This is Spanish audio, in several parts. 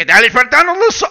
¿Qué tal, espartanos? Los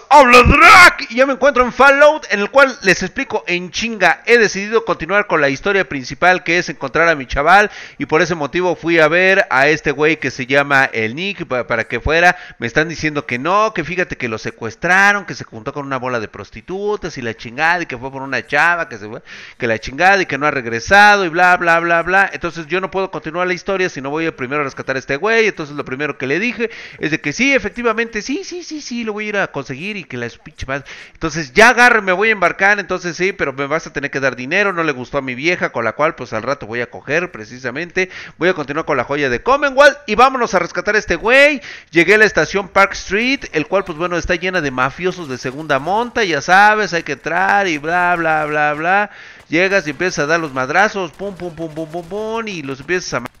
y yo me encuentro en Fallout, en el cual les explico en chinga. He decidido continuar con la historia principal, que es encontrar a mi chaval, y por ese motivo fui a ver a este güey que se llama el Nick para que fuera. Me están diciendo que no, que fíjate que lo secuestraron, que se juntó con una bola de prostitutas y la chingada, y que fue por una chava, que se fue, que la chingada, y que no ha regresado, y bla, bla, bla, bla. Entonces yo no puedo continuar la historia si no voy primero a rescatar a este güey. Entonces lo primero que le dije es de que sí, efectivamente, sí, sí, sí sí, sí, lo voy a ir a conseguir y que la pinche madre. Entonces, ya agarre, me voy a embarcar, entonces sí, pero me vas a tener que dar dinero, no le gustó a mi vieja, con la cual pues al rato voy a coger precisamente. Voy a continuar con la joya de Commonwealth y vámonos a rescatar a este güey. Llegué a la estación Park Street, el cual pues bueno, está llena de mafiosos de segunda monta, ya sabes, hay que entrar y bla, bla, bla, bla. Llegas y empiezas a dar los madrazos, pum, pum, pum, pum, pum, pum, y los empiezas a...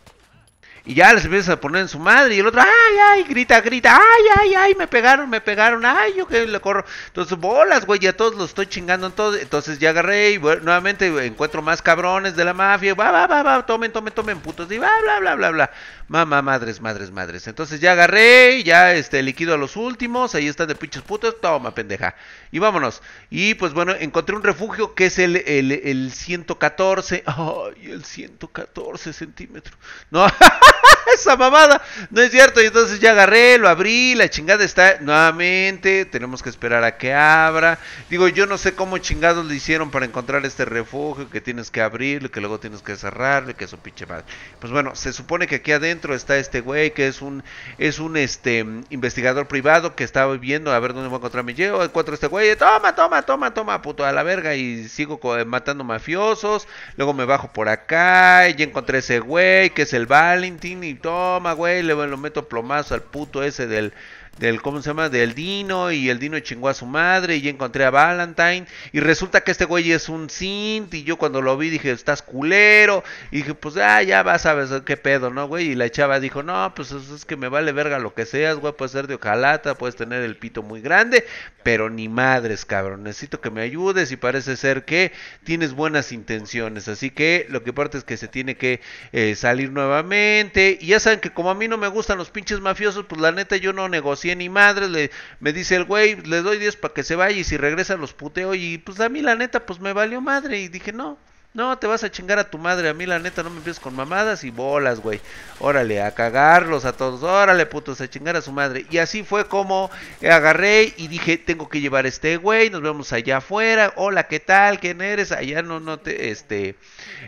Y ya les empiezas a poner en su madre. Y el otro, ay, ay, grita, grita, ay, ay, ay, me pegaron, me pegaron, ay, yo que le corro. Entonces, bolas, güey, ya todos los estoy chingando. Entonces, entonces ya agarré y nuevamente encuentro más cabrones de la mafia. Va, va, va, va, tomen, tomen, tomen, putos. Y va, bla, bla, bla, bla. Mamá, madres, madres, madres. Entonces ya agarré, ya este, liquido a los últimos. Ahí están de pinches putos. Toma, pendeja. Y vámonos. Y pues bueno, encontré un refugio que es el, el, el 114. Ay, el 114 centímetros. No. esa mamada. No es cierto. Y entonces ya agarré, lo abrí, la chingada está nuevamente. Tenemos que esperar a que abra. Digo, yo no sé cómo chingados le hicieron para encontrar este refugio que tienes que abrirlo, que luego tienes que cerrarlo, que eso pinche madre. Pues bueno, se supone que aquí adentro está este güey que es un es un este investigador privado que estaba viendo a ver dónde voy a encontrar mi llego. Encuentro a este güey, toma, toma, toma, toma, puto a la verga y sigo eh, matando mafiosos. Luego me bajo por acá y encontré ese güey que es el Valentín toma, güey, le lo meto plomazo al puto ese del del ¿cómo se llama? Del Dino y el Dino chingó a su madre y encontré a Valentine y resulta que este güey es un cint y yo cuando lo vi dije, "Estás culero." Y dije, "Pues ah, ya vas a ver qué pedo, ¿no, güey?" Y la chava dijo, "No, pues eso es que me vale verga lo que seas, güey, puedes ser de ojalata, puedes tener el pito muy grande, pero ni madres, cabrón. Necesito que me ayudes y parece ser que tienes buenas intenciones, así que lo que importa es que se tiene que eh, salir nuevamente. Y ya saben que como a mí no me gustan los pinches mafiosos, pues la neta yo no negocio conocía ni madre, le, me dice el güey, le doy 10 para que se vaya y si regresa los puteo y pues a mí la neta pues me valió madre y dije no, no, te vas a chingar a tu madre. A mí, la neta, no me empiezas con mamadas y bolas, güey. Órale, a cagarlos a todos. Órale, putos, a chingar a su madre. Y así fue como agarré y dije: Tengo que llevar a este güey. Nos vemos allá afuera. Hola, ¿qué tal? ¿Quién eres? Allá no, no te. Este.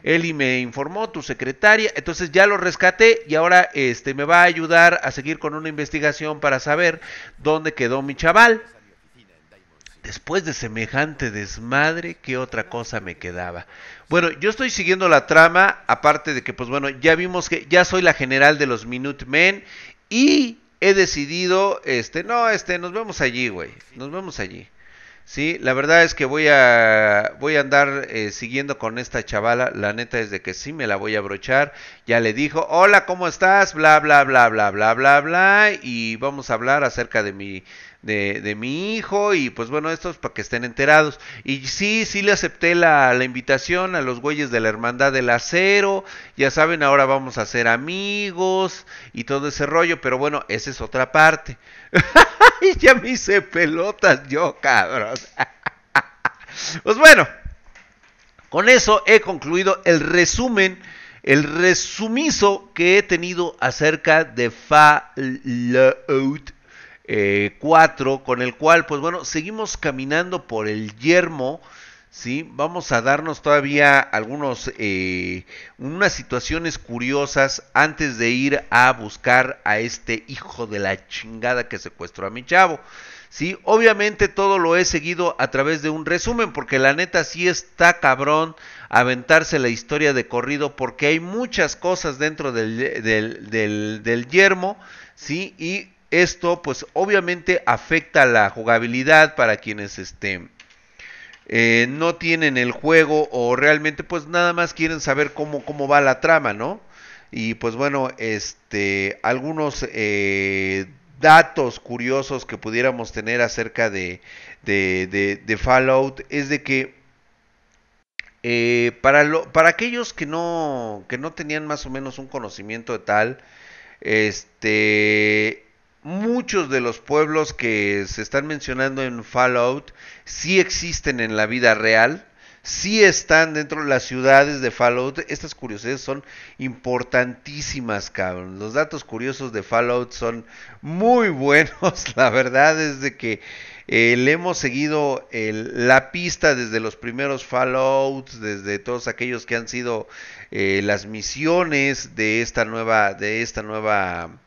Eli me informó, tu secretaria. Entonces ya lo rescaté y ahora este me va a ayudar a seguir con una investigación para saber dónde quedó mi chaval. Después de semejante desmadre, ¿qué otra cosa me quedaba? Bueno, yo estoy siguiendo la trama, aparte de que, pues bueno, ya vimos que ya soy la general de los Minutemen y he decidido, este, no, este, nos vemos allí, güey, nos vemos allí. Sí, la verdad es que voy a, voy a andar eh, siguiendo con esta chavala, la neta es de que sí, me la voy a abrochar ya le dijo, hola, ¿cómo estás? Bla, bla, bla, bla, bla, bla, bla, y vamos a hablar acerca de mi de, mi hijo y pues bueno, Esto es para que estén enterados. Y sí, sí le acepté la, invitación a los güeyes de la Hermandad del Acero, ya saben, ahora vamos a ser amigos y todo ese rollo, pero bueno, esa es otra parte. y ya me hice pelotas yo, cabrón. pues bueno, con eso he concluido el resumen, el resumizo que he tenido acerca de Fallout 4, eh, con el cual, pues bueno, seguimos caminando por el yermo. ¿sí? Vamos a darnos todavía algunos, eh, unas situaciones curiosas antes de ir a buscar a este hijo de la chingada que secuestró a mi chavo. ¿sí? Obviamente todo lo he seguido a través de un resumen, porque la neta si está cabrón aventarse la historia de corrido, porque hay muchas cosas dentro del, del, del, del yermo, ¿sí? Y esto pues obviamente afecta la jugabilidad para quienes estén, eh, no tienen el juego o realmente pues nada más quieren saber cómo, cómo va la trama, ¿no? Y pues bueno, este, algunos eh, datos curiosos que pudiéramos tener acerca de, de, de, Fallout es de que eh, para, lo, para aquellos que no, que no tenían más o menos un conocimiento de tal, este, muchos de los pueblos que se están mencionando en Fallout sí existen en la vida real, sí están dentro de las ciudades de Fallout. Estas curiosidades son importantísimas, cabrón. Los datos curiosos de Fallout son muy buenos. La verdad es de que eh, le hemos seguido la pista desde los primeros Fallout, desde todos aquellos que han sido eh, las misiones de esta nueva, de esta nueva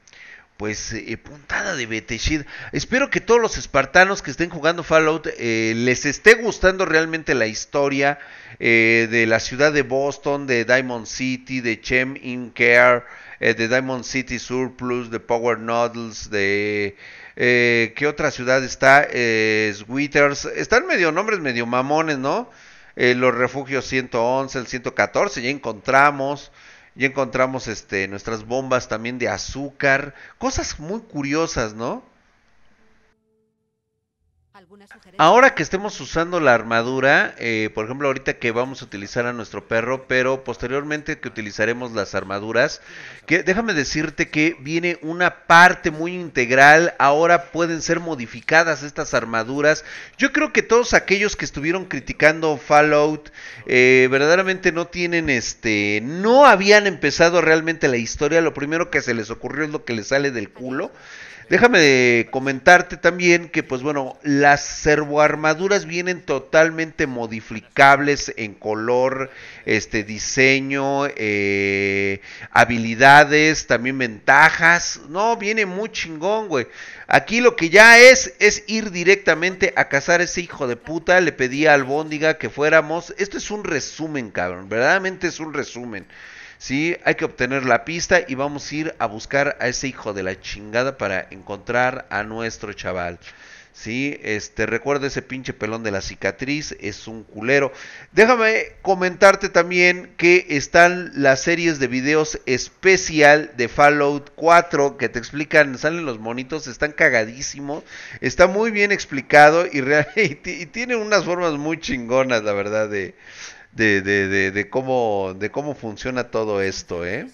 pues eh, puntada de Beteshid. Espero que todos los espartanos que estén jugando Fallout eh, les esté gustando realmente la historia eh, de la ciudad de Boston, de Diamond City, de Chem In Care, de Diamond City Surplus, de Power Noddles, de... ¿Qué otra ciudad está? Sweeters. Están medio nombres, medio mamones, ¿no? los refugios 111, el 114, ya encontramos. Y encontramos este, nuestras bombas también de azúcar, cosas muy curiosas, ¿no? Ahora que estemos usando la armadura, eh, por ejemplo ahorita que vamos a utilizar a nuestro perro, pero posteriormente que utilizaremos las armaduras, que déjame decirte que viene una parte muy integral, ahora pueden ser modificadas estas armaduras. Yo creo que todos aquellos que estuvieron criticando Fallout, eh, verdaderamente no tienen este, no habían empezado realmente la historia, lo primero que se les ocurrió es lo que les sale del culo. Déjame comentarte también que, pues bueno, las servoarmaduras vienen totalmente modificables en color, este diseño, eh, habilidades, también ventajas. No, viene muy chingón, güey. Aquí lo que ya es, es ir directamente a cazar a ese hijo de puta. Le pedí al Albóndiga que fuéramos. Esto es un resumen, cabrón. Verdaderamente es un resumen. ¿sí? Hay que obtener la pista y vamos a ir a buscar a ese hijo de la chingada para encontrar a nuestro chaval. Sí, este, recuerda ese pinche pelón de la cicatriz, es un culero. Déjame comentarte también que están las series de videos especial de Fallout 4 que te explican, salen los monitos, están cagadísimos, está muy bien explicado y, y tiene unas formas muy chingonas, la verdad, de, de, de, de, cómo, de cómo funciona todo esto, ¿eh?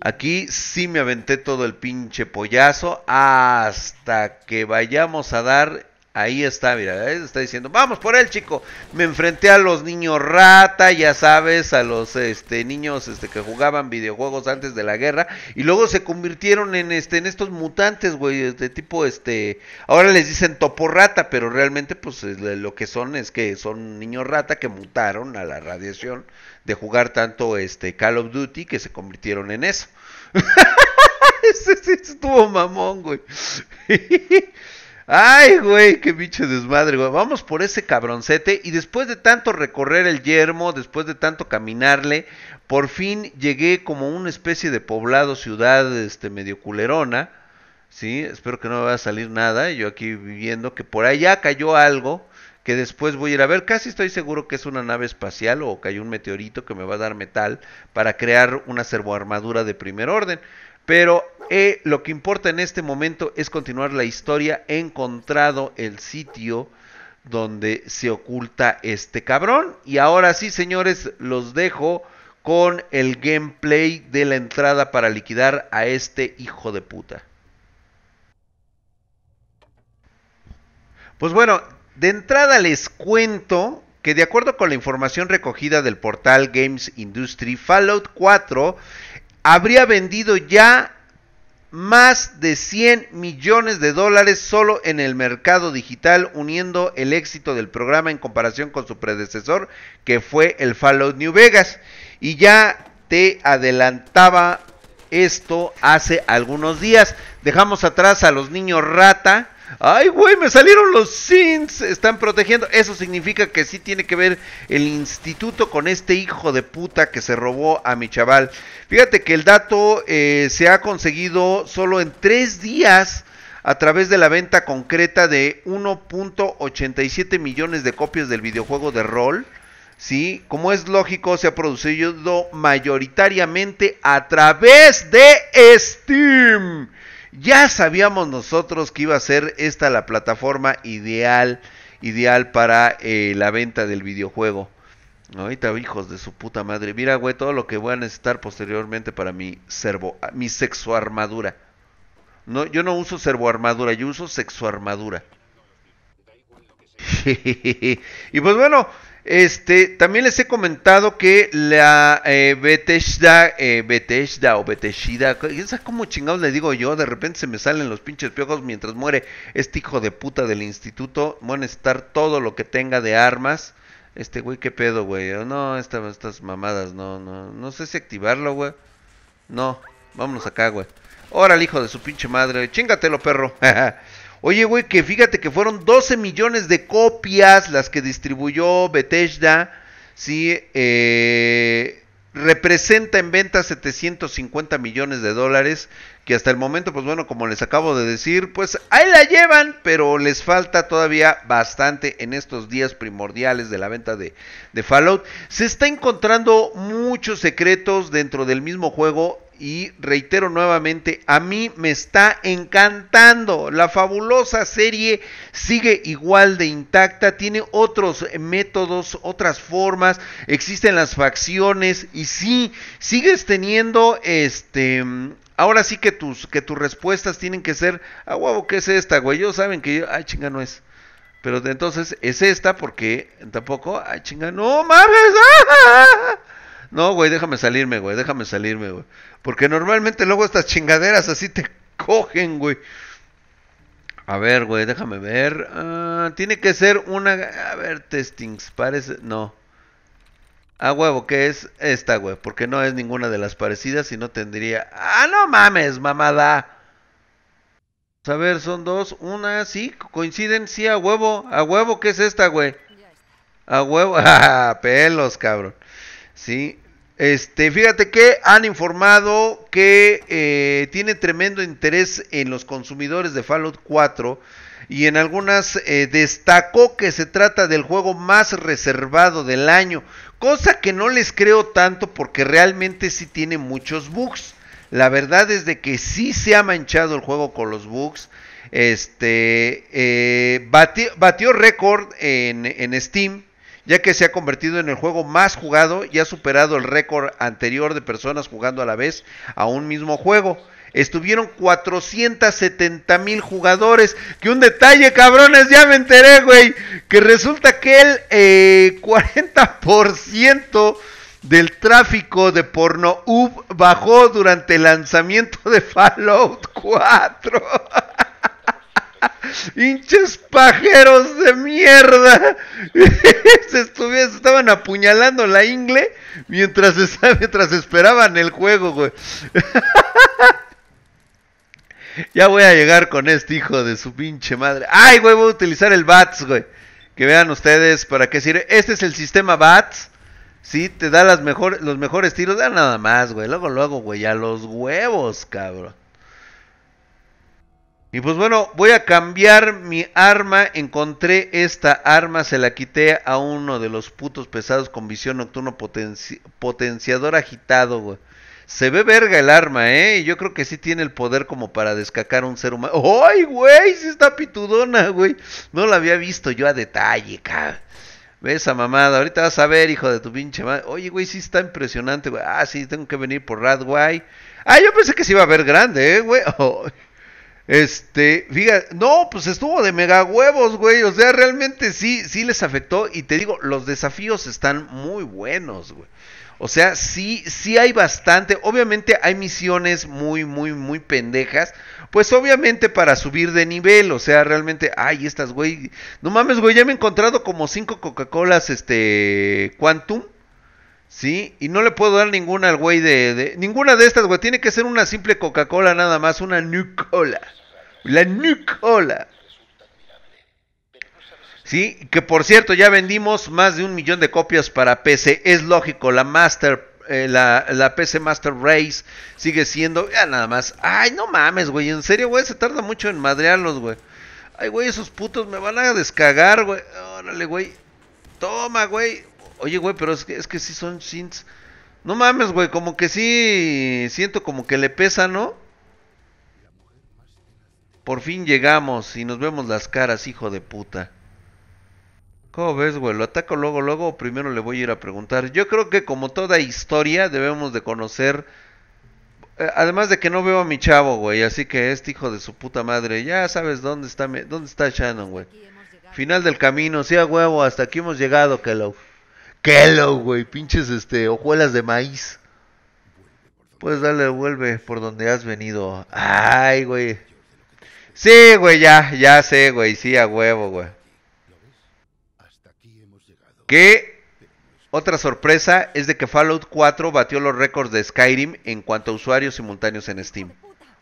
Aquí sí me aventé todo el pinche pollazo hasta que vayamos a dar Ahí está, mira, está diciendo, vamos por él, chico. Me enfrenté a los niños rata, ya sabes, a los este, niños este, que jugaban videojuegos antes de la guerra y luego se convirtieron en este, estos mutantes, güey, de tipo, este, ahora les dicen topo rata, pero realmente, pues, lo que son es que son niños rata que mutaron a la radiación de jugar tanto este Call of Duty que se convirtieron en eso. Ese estuvo mamón, güey. Ay, güey, qué bicho desmadre, güey. Vamos por ese cabroncete y después de tanto recorrer el yermo, después de tanto caminarle, por fin llegué como una especie de poblado ciudad este medio culerona. Sí, espero que no me vaya a salir nada. Yo aquí viviendo que por allá cayó algo que después voy a ir a ver. Casi estoy seguro que es una nave espacial o cayó un meteorito que me va a dar metal para crear una servoarmadura de primer orden. Pero eh, lo que importa en este momento es continuar la historia. He encontrado el sitio donde se oculta este cabrón. Y ahora sí, señores, los dejo con el gameplay de la entrada para liquidar a este hijo de puta. Pues bueno, de entrada les cuento que de acuerdo con la información recogida del portal Games Industry, Fallout 4 habría vendido ya más de 100 millones de dólares solo en el mercado digital, uniendo el éxito del programa en comparación con su predecesor, que fue el Fallout New Vegas. Y ya te adelantaba esto hace algunos días. Dejamos atrás a los niños rata Ay, güey, me salieron los Sins. Están protegiendo. Eso significa que sí tiene que ver el instituto con este hijo de puta que se robó a mi chaval. Fíjate que el dato eh, se ha conseguido solo en tres días a través de la venta concreta de 1.87 millones de copias del videojuego de rol. ¿sí? Como es lógico, se ha producido mayoritariamente a través de Steam. Ya sabíamos nosotros que iba a ser esta la plataforma ideal, ideal para eh, la venta del videojuego. Ahorita, hijos de su puta madre. Mira, güey, todo lo que voy a necesitar posteriormente para mi servo, mi sexo armadura. No, yo no uso servo armadura, yo uso sexo armadura. y pues bueno, este, también les he comentado que la eh, Bethesda, eh, Bethesda o Bethesda, ¿Sabes como chingados le digo yo, de repente se me salen los pinches piojos mientras muere este hijo de puta del instituto, van a estar todo lo que tenga de armas. Este güey, qué pedo, güey. Oh, no, estas mamadas, no, no, no sé si activarlo, güey. No, vámonos acá, güey. Órale, hijo de su pinche madre, chingatelo, perro. Oye, güey, que fíjate que fueron 12 millones de copias las que distribuyó Bethesda. Sí, eh, representa en venta 750 millones de dólares. Que hasta el momento, pues bueno, como les acabo de decir, pues ahí la llevan, pero les falta todavía bastante en estos días primordiales de la venta de, de Fallout. Se está encontrando muchos secretos dentro del mismo juego y reitero nuevamente, a mí me está encantando. La fabulosa serie sigue igual de intacta, tiene otros métodos, otras formas, existen las facciones y sí, sigues teniendo este ahora sí que tus que tus respuestas tienen que ser, ah guau, ¿qué es esta, güey? Ellos saben que yo, ay chinga no es. Pero entonces es esta porque tampoco, ay chinga, no mames. ¡ah, ah, ah, no, güey, déjame salirme, güey, déjame salirme, güey. Porque normalmente luego estas chingaderas así te cogen, güey. A ver, güey, déjame ver. Ah, tiene que ser una... A ver, testings, parece... No. A ah, huevo, ¿qué es esta, güey. Porque no es ninguna de las parecidas y no tendría... Ah, no mames, mamada. A ver, son dos. Una, sí, coinciden, sí, a huevo. A huevo, que es esta, güey? A huevo. Ah, pelos, cabrón. ¿sí? Este, fíjate que han informado que eh, tiene tremendo interés en los consumidores de Fallout 4 y en algunas eh, destacó que se trata del juego más reservado del año, cosa que no les creo tanto porque realmente sí tiene muchos bugs. La verdad es de que sí se ha manchado el juego con los bugs. Este eh, batió, récord en, en Steam ya que se ha convertido en el juego más jugado y ha superado el récord anterior de personas jugando a la vez a un mismo juego. Estuvieron 470 mil jugadores. Que un detalle, cabrones, ya me enteré, güey. Que resulta que el 40% eh, del tráfico de porno UB bajó durante el lanzamiento de Fallout 4. hinches pajeros de mierda. se, estaban apuñalando la ingle mientras, mientras esperaban el juego, güey. ya voy a llegar con este hijo de su pinche madre. Ay, güey, voy a utilizar el BATS, güey. Que vean ustedes para qué sirve. Este es el sistema BATS. Sí, te da las los mejores tiros. Da nada más, güey. Luego, luego, güey. A los huevos, cabrón. Y pues bueno, voy a cambiar mi arma. Encontré esta arma, se la quité a uno de los putos pesados con visión nocturno potenciador agitado, güey. Se ve verga el arma, ¿eh? Yo creo que sí tiene el poder como para descacar un ser humano. ¡Ay, güey! Sí está pitudona, güey. No la había visto yo a detalle, cabrón. Ves esa mamada. Ahorita vas a ver, hijo de tu pinche madre. Oye, güey, sí está impresionante, güey. Ah, sí, tengo que venir por Radway. Ah, yo pensé que se iba a ver grande, ¿eh, güey? Este, fíjate, no, pues estuvo de mega huevos, güey. O sea, realmente sí, sí les afectó. Y te digo, los desafíos están muy buenos, güey. O sea, sí, sí hay bastante. Obviamente hay misiones muy, muy, muy pendejas. Pues obviamente para subir de nivel. O sea, realmente, ay, estas, güey. No mames, güey, ya me he encontrado como cinco Coca-Colas, este, Quantum. ¿Sí? Y no le puedo dar ninguna al güey de, Ninguna de estas, güey. Tiene que ser una simple Coca-Cola nada más, una Nucola. La Nucola. ¿Sí? Que por cierto, ya vendimos más de un millón de copias para PC. Es lógico, la Master eh, la, la, PC Master Race sigue siendo, ya nada más. Ay, no mames, güey, en serio, güey, se tarda mucho en madrearlos, güey. Ay, güey, esos putos me van a descagar, güey. Órale, güey. Toma, güey. Oye, güey, pero es que, es que sí son sins No mames, güey, como que sí siento como que le pesa, ¿no? Por fin llegamos y nos vemos las caras, hijo de puta. ¿Cómo ves, güey? ¿Lo ataco luego, luego o primero le voy a ir a preguntar? Yo creo que como toda historia debemos de conocer... Eh, además de que no veo a mi chavo, güey, así que este hijo de su puta madre, ya sabes dónde está, dónde Shannon, güey. Final del camino, sí a huevo, hasta aquí hemos llegado, lo... Hello, güey, pinches este, hojuelas de maíz. Pues dale, vuelve por donde has venido. Ay, güey. Sí, güey, ya, ya sé, güey, sí, a huevo, güey. ¿Qué? otra sorpresa es de que Fallout 4 batió los récords de Skyrim en cuanto a usuarios simultáneos en Steam.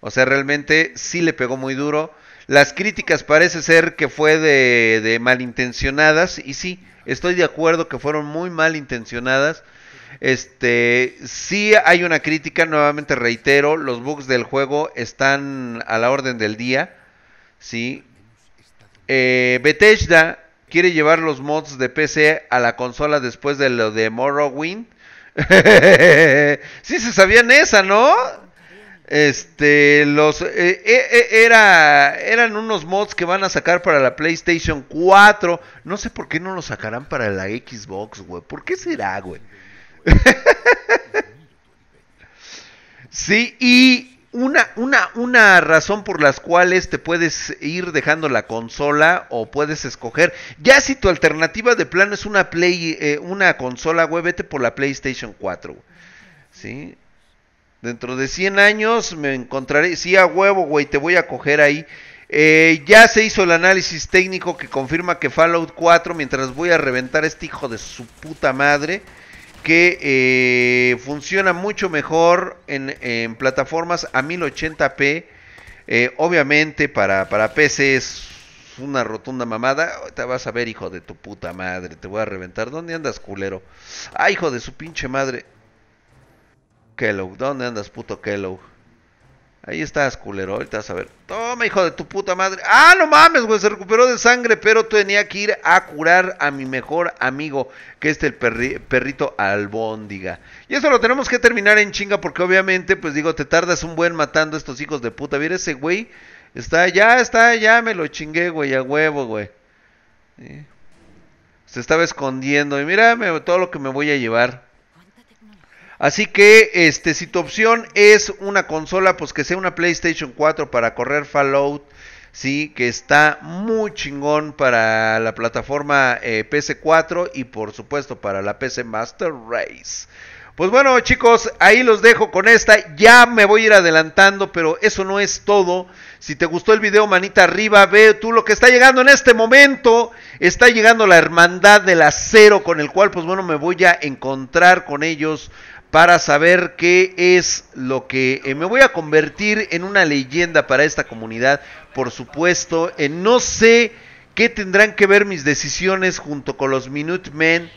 O sea, realmente sí le pegó muy duro. Las críticas parece ser que fue de, de malintencionadas y sí, Estoy de acuerdo que fueron muy mal intencionadas. Este, sí hay una crítica, nuevamente reitero, los bugs del juego están a la orden del día, ¿sí? Eh, Bethesda quiere llevar los mods de PC a la consola después de lo de Morrowind. sí se sabían esa, ¿no? Este, los eh, eh, eh, era, eran unos mods que van a sacar para la PlayStation 4. No sé por qué no los sacarán para la Xbox, güey. ¿Por qué será, güey? sí, y una, una, una razón por las cuales te puedes ir dejando la consola o puedes escoger. Ya si tu alternativa de plano es una play, una consola, güey, vete por la PlayStation 4. ¿Sí? Dentro de 100 años me encontraré, sí a huevo, güey, te voy a coger ahí. Eh, ya se hizo el análisis técnico que confirma que Fallout 4, mientras voy a reventar este hijo de su puta madre, que eh, funciona mucho mejor en, plataformas a 1080p. Eh, obviamente para, para PC es una rotunda mamada. Te vas a ver, hijo de tu puta madre. Te voy a reventar. ¿Dónde andas, culero? Ah, hijo de su pinche madre. Kellogg, ¿dónde andas, puto Kellogg? Ahí estás, culero, ahorita vas a ver. Toma, hijo de tu puta madre. Ah, no mames, güey, se recuperó de sangre, pero tenía que ir a curar a mi mejor amigo, que es el perrito perrito albóndiga. Y eso lo tenemos que terminar en chinga, porque obviamente, pues digo, te tardas un buen matando a estos hijos de puta. Mira ese güey, está, ya, está, ya me lo chingué, güey, a huevo, güey. Se estaba escondiendo, y mira todo lo que me voy a llevar. Así que este, si tu opción es una consola, pues que sea una PlayStation 4 para correr Fallout. Sí, que está muy chingón para la plataforma ps eh, PC4 y por supuesto para la PC Master Race. Pues bueno, chicos, ahí los dejo con esta. Ya me voy a ir adelantando, pero eso no es todo. Si te gustó el video, manita arriba, ve tú lo que está llegando en este momento. Está llegando la hermandad del acero con el cual, pues bueno, me voy a encontrar con ellos para saber qué es lo que eh, me voy a convertir en una leyenda para esta comunidad, por supuesto. Eh, no sé qué tendrán que ver mis decisiones junto con los Minutemen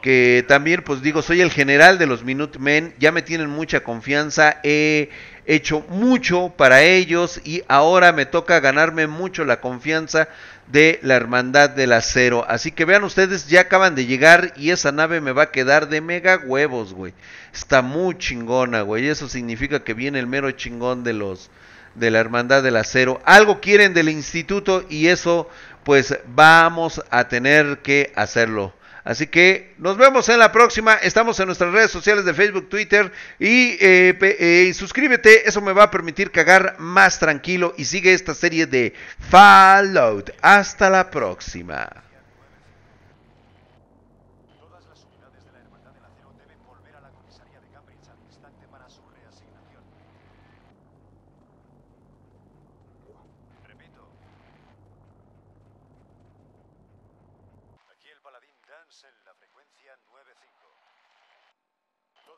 que también, pues digo, soy el general de los Minutemen, ya me tienen mucha confianza, he hecho mucho para ellos y ahora me toca ganarme mucho la confianza de la Hermandad del Acero. Así que vean ustedes, ya acaban de llegar y esa nave me va a quedar de mega huevos, güey. Está muy chingona, güey. Eso significa que viene el mero chingón de los de la Hermandad del Acero. Algo quieren del instituto y eso pues vamos a tener que hacerlo. Así que nos vemos en la próxima. Estamos en nuestras redes sociales de Facebook, Twitter eh, eh, y, suscríbete. Eso me va a permitir cagar más tranquilo y sigue esta serie de Fallout. Hasta la próxima.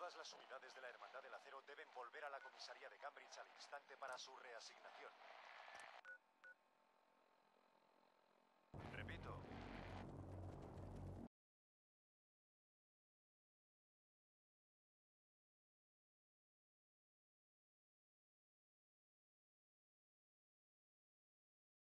Todas las unidades de la Hermandad del Acero deben volver a la comisaría de Cambridge al instante para su reasignación. Repito,